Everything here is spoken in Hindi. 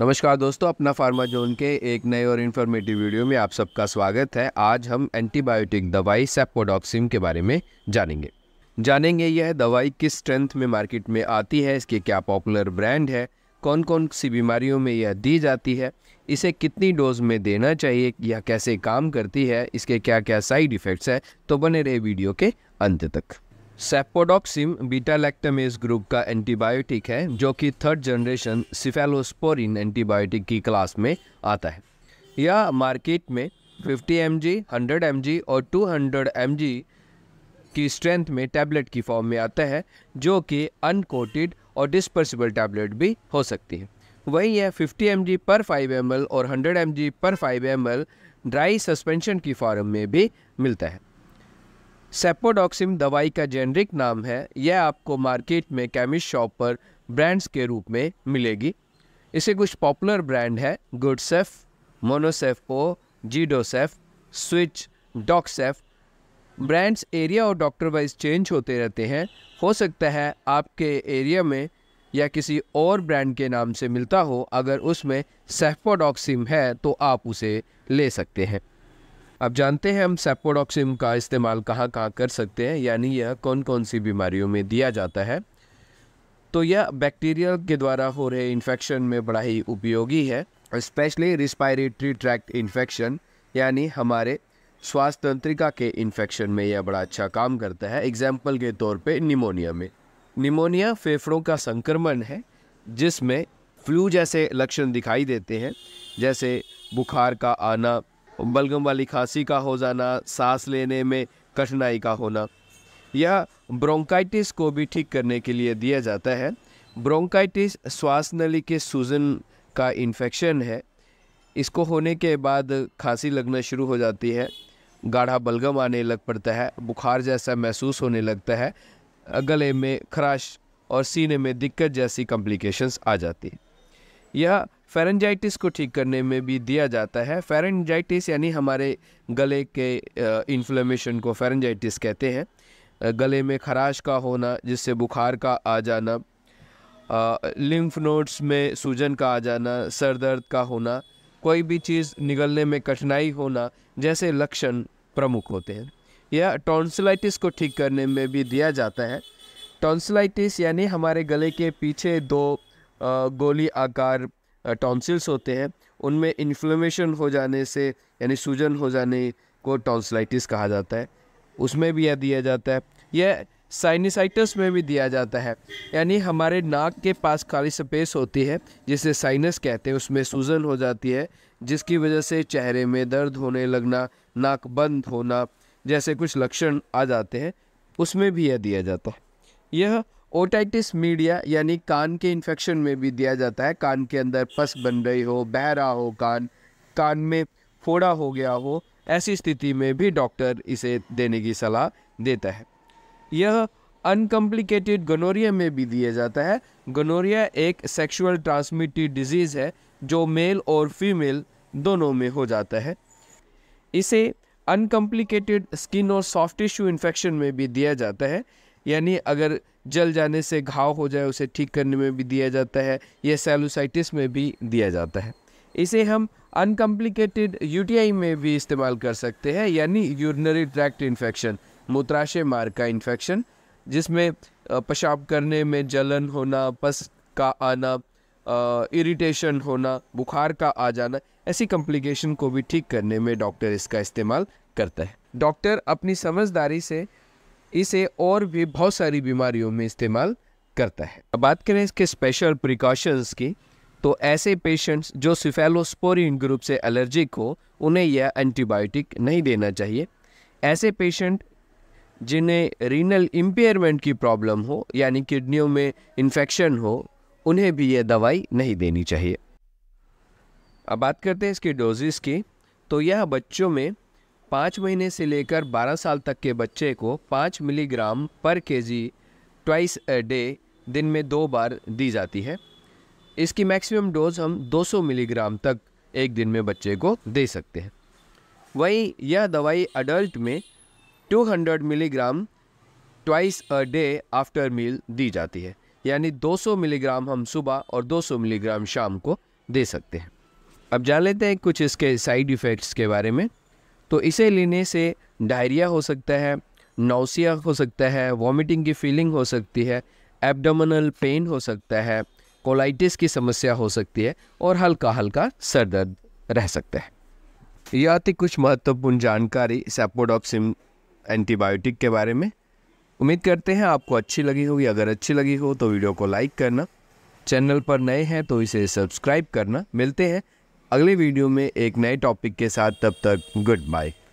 नमस्कार दोस्तों अपना फार्मा जोन के एक नए और इन्फॉर्मेटिव वीडियो में आप सबका स्वागत है आज हम एंटीबायोटिक दवाई सेपोडॉक्सिम के बारे में जानेंगे जानेंगे यह दवाई किस स्ट्रेंथ में मार्केट में आती है इसके क्या पॉपुलर ब्रांड है कौन कौन सी बीमारियों में यह दी जाती है इसे कितनी डोज में देना चाहिए यह कैसे काम करती है इसके क्या क्या साइड इफ़ेक्ट्स है तो बने रहे वीडियो के अंत तक सेपोडॉक्सिम बीटा लैक्टमेज ग्रुप का एंटीबायोटिक है जो कि थर्ड जनरेशन सिफेलोस्पोरिन एंटीबायोटिक की क्लास में आता है यह मार्केट में 50 एम 100 एम और 200 एम की स्ट्रेंथ में टैबलेट की फॉर्म में आता है जो कि अनकोटेड और डिस्पर्सिबल टैबलेट भी हो सकती है वहीं यह 50 एम पर 5 एम और 100 एम पर 5 एम ड्राई सस्पेंशन की फॉर्म में भी मिलता है सेपोडॉक्सिम दवाई का जेनरिक नाम है यह आपको मार्केट में केमिस्ट शॉप पर ब्रांड्स के रूप में मिलेगी इसे कुछ पॉपुलर ब्रांड है गुडसेफ ओ जीडोसेफ स्विच डॉक्सेफ ब्रांड्स एरिया और डॉक्टर वाइज चेंज होते रहते हैं हो सकता है आपके एरिया में या किसी और ब्रांड के नाम से मिलता हो अगर उसमें सेफोडॉक्सिम है तो आप उसे ले सकते हैं अब जानते हैं हम सेपोडॉक्सिम का इस्तेमाल कहाँ कहाँ कर सकते हैं यानी यह कौन कौन सी बीमारियों में दिया जाता है तो यह बैक्टीरिया के द्वारा हो रहे इन्फेक्शन में बड़ा ही उपयोगी है स्पेशली रिस्पायरेटरी ट्रैक्ट इन्फेक्शन यानी हमारे श्वास तंत्रिका के इन्फेक्शन में यह बड़ा अच्छा काम करता है एग्जाम्पल के तौर पर निमोनिया में निमोनिया फेफड़ों का संक्रमण है जिसमें फ्लू जैसे लक्षण दिखाई देते हैं जैसे बुखार का आना बलगम वाली खांसी का हो जाना सांस लेने में कठिनाई का होना यह ब्रोंकाइटिस को भी ठीक करने के लिए दिया जाता है ब्रोंकाइटिस श्वास नली के सूजन का इन्फेक्शन है इसको होने के बाद खांसी लगना शुरू हो जाती है गाढ़ा बलगम आने लग पड़ता है बुखार जैसा महसूस होने लगता है गले में खराश और सीने में दिक्कत जैसी कॉम्प्लिकेशंस आ जाती है यह फेरेंजाइटिस को ठीक करने में भी दिया जाता है फेरेंजाइटिस यानी हमारे गले के इन्फ्लेमेशन को फेरेंजाइटिस कहते हैं गले में खराश का होना जिससे बुखार का आ जाना लिम्फ नोड्स में सूजन का आ जाना सर दर्द का होना कोई भी चीज़ निगलने में कठिनाई होना जैसे लक्षण प्रमुख होते हैं यह टॉन्सिलाइटिस को ठीक करने में भी दिया जाता है टॉन्सिलाइटिस यानी हमारे गले के पीछे दो गोली आकार टॉन्सिल्स होते हैं उनमें इन्फ्लेमेशन हो जाने से यानी सूजन हो जाने को टॉन्सलाइटिस कहा जाता है उसमें भी यह दिया जाता है यह साइनसाइटस में भी दिया जाता है यानी हमारे नाक के पास खाली स्पेस होती है जिसे साइनस कहते हैं उसमें सूजन हो जाती है जिसकी वजह से चेहरे में दर्द होने लगना नाक बंद होना जैसे कुछ लक्षण आ जाते हैं उसमें भी यह दिया जाता है यह ओटाइटिस मीडिया यानी कान के इन्फेक्शन में भी दिया जाता है कान के अंदर पस बन रही हो बह रहा हो कान कान में फोड़ा हो गया हो ऐसी स्थिति में भी डॉक्टर इसे देने की सलाह देता है यह अनकम्प्लिकेटेड गनोरिया में भी दिया जाता है गनोरिया एक सेक्सुअल ट्रांसमिटेड डिजीज़ है जो मेल और फीमेल दोनों में हो जाता है इसे अनकम्प्लिकेटेड स्किन और सॉफ्ट टिश्यू इन्फेक्शन में भी दिया जाता है यानी अगर जल जाने से घाव हो जाए उसे ठीक करने में भी दिया जाता है यह सेलोसाइटिस में भी दिया जाता है इसे हम अनकम्प्लिकेटेड यूटीआई में भी इस्तेमाल कर सकते हैं यानी यूरिनरी ट्रैक्ट इन्फेक्शन मूत्राशय मार्ग का इन्फेक्शन जिसमें पेशाब करने में जलन होना पस का आना इरिटेशन होना बुखार का आ जाना ऐसी कॉम्प्लिकेशन को भी ठीक करने में डॉक्टर इसका इस्तेमाल करता है डॉक्टर अपनी समझदारी से इसे और भी बहुत सारी बीमारियों में इस्तेमाल करता है अब बात करें इसके स्पेशल प्रिकॉशंस की तो ऐसे पेशेंट्स जो सिफेलोस्पोरिन ग्रुप से एलर्जिक हो उन्हें यह एंटीबायोटिक नहीं देना चाहिए ऐसे पेशेंट जिन्हें रीनल इम्पेयरमेंट की प्रॉब्लम हो यानी किडनियों में इन्फेक्शन हो उन्हें भी यह दवाई नहीं देनी चाहिए अब बात करते हैं इसके डोजेस की तो यह बच्चों में पाँच महीने से लेकर बारह साल तक के बच्चे को पाँच मिलीग्राम पर के जी ट्वाइस अ डे दिन में दो बार दी जाती है इसकी मैक्सिमम डोज हम 200 मिलीग्राम तक एक दिन में बच्चे को दे सकते हैं वहीं यह दवाई अडल्ट में 200 milligram twice a day after meal दी जाती है यानी 200 मिलीग्राम हम सुबह और 200 मिलीग्राम शाम को दे सकते हैं अब जान लेते हैं कुछ इसके साइड इफ़ेक्ट्स के बारे में तो इसे लेने से डायरिया हो सकता है नौसिया हो सकता है वॉमिटिंग की फीलिंग हो सकती है एब्डोमिनल पेन हो सकता है कोलाइटिस की समस्या हो सकती है और हल्का हल्का सर दर्द रह सकता है यह थी कुछ महत्वपूर्ण जानकारी सेपोडॉक्सिम एंटीबायोटिक के बारे में उम्मीद करते हैं आपको अच्छी लगी होगी अगर अच्छी लगी हो तो वीडियो को लाइक करना चैनल पर नए हैं तो इसे सब्सक्राइब करना मिलते हैं अगले वीडियो में एक नए टॉपिक के साथ तब तक गुड बाय